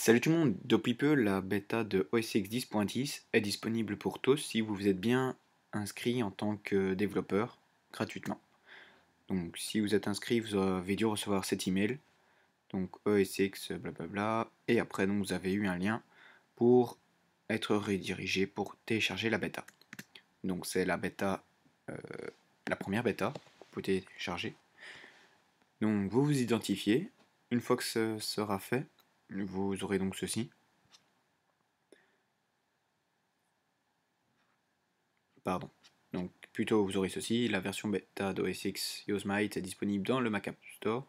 Salut tout le monde, depuis peu la bêta de OSX 10.10 est disponible pour tous si vous vous êtes bien inscrit en tant que développeur gratuitement. Donc si vous êtes inscrit, vous avez dû recevoir cet email, donc OSX, blablabla, et après vous avez eu un lien pour être redirigé pour télécharger la bêta. Donc c'est la bêta, euh, la première bêta que vous pouvez télécharger. Donc vous vous identifiez, une fois que ce sera fait, vous aurez donc ceci. Pardon. Donc plutôt vous aurez ceci, la version bêta d'OS X Yosemite est disponible dans le Mac App Store.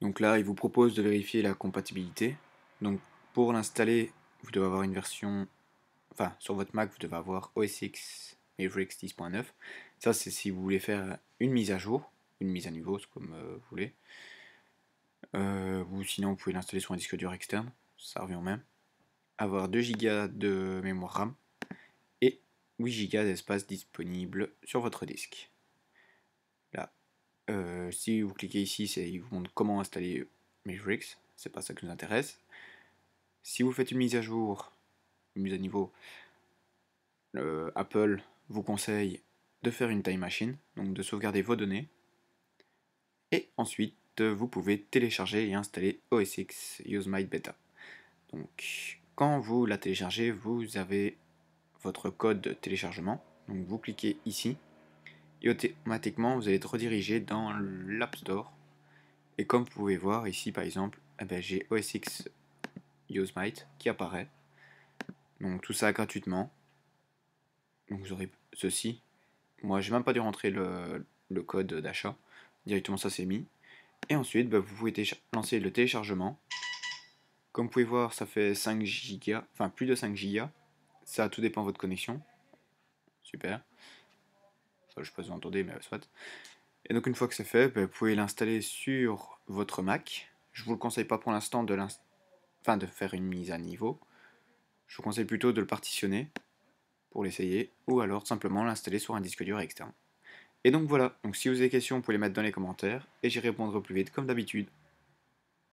Donc là, il vous propose de vérifier la compatibilité. Donc pour l'installer, vous devez avoir une version... Enfin, sur votre Mac, vous devez avoir OS X Mavericks 10.9. Ça, c'est si vous voulez faire une mise à jour, une mise à niveau, comme euh, vous voulez. Euh, ou sinon, vous pouvez l'installer sur un disque dur externe, ça revient au même. Avoir 2 Go de mémoire RAM et 8 Go d'espace disponible sur votre disque. Là, euh, si vous cliquez ici, il vous montre comment installer Matrix, c'est pas ça qui nous intéresse. Si vous faites une mise à jour, une mise à niveau, Apple vous conseille de faire une time machine, donc de sauvegarder vos données, et ensuite vous pouvez télécharger et installer OSX Use My Beta. Donc, quand vous la téléchargez, vous avez votre code de téléchargement. Donc, vous cliquez ici et automatiquement vous allez être redirigé dans l'App Store. Et comme vous pouvez voir ici, par exemple, eh ben, j'ai OSX Use qui apparaît. Donc, tout ça gratuitement. Donc, vous aurez ceci. Moi, j'ai même pas dû rentrer le, le code d'achat. Directement, ça s'est mis. Et ensuite, bah, vous pouvez lancer le téléchargement. Comme vous pouvez voir, ça fait 5 go enfin plus de 5 Go. Ça, tout dépend de votre connexion. Super. je ne sais pas vous entendez, mais soit. Et donc, une fois que c'est fait, bah, vous pouvez l'installer sur votre Mac. Je ne vous le conseille pas pour l'instant de faire une mise à niveau. Je vous conseille plutôt de le partitionner pour l'essayer, ou alors simplement l'installer sur un disque dur externe. Et donc voilà, donc si vous avez des questions, vous pouvez les mettre dans les commentaires et j'y répondrai plus vite comme d'habitude.